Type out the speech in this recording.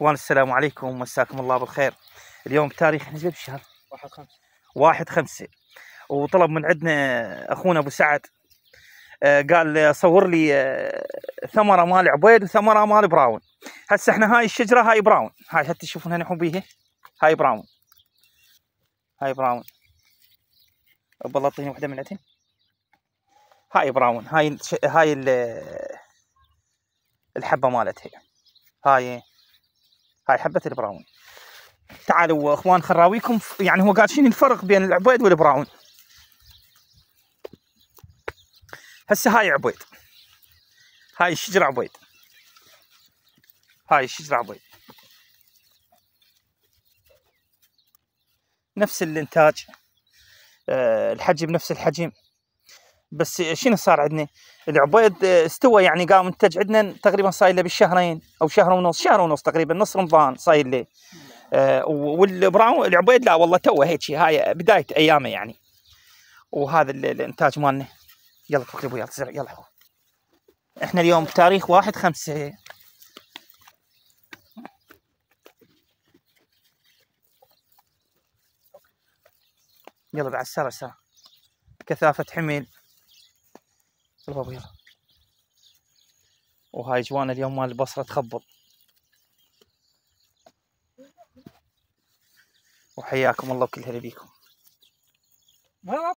اخوان السلام عليكم مساكم الله بالخير اليوم بتاريخ احنا بشهر الشهر واحد خمسة واحد خمسة وطلب من عندنا اخونا ابو سعد آه، قال صور لي آه، ثمره مال عبيد وثمره مال براون هسه احنا هاي الشجره هاي براون هاي حتى تشوفونها نحو بيها هاي براون هاي براون بالله اعطيني وحده من عندهم هاي براون هاي هاي الحبه مالتها هاي هاي حبه البراون تعالوا اخوان خراويكم يعني هو قاعد شنو الفرق بين العبيد والبراون هسه هاي عبيد هاي الشجره عبيد هاي الشجره عبيد نفس الانتاج أه الحجم نفس الحجم بس شنو صار عندنا؟ العبيد آه، استوى يعني قام انتج عندنا تقريبا صاير له بالشهرين او شهر ونص شهر ونص تقريبا نص رمضان صاير له آه، والبراون العبيد لا والله توه هيك هاي بدايه ايامه يعني وهذا الانتاج مالنا يلا فك ابوي يلا زرع يلا احنا اليوم بتاريخ واحد خمسة يلا بعد سرع سرع كثافة حمل يلا وهاي جوان اليوم مال البصرة تخبل وحياكم الله وكل هلا بيكم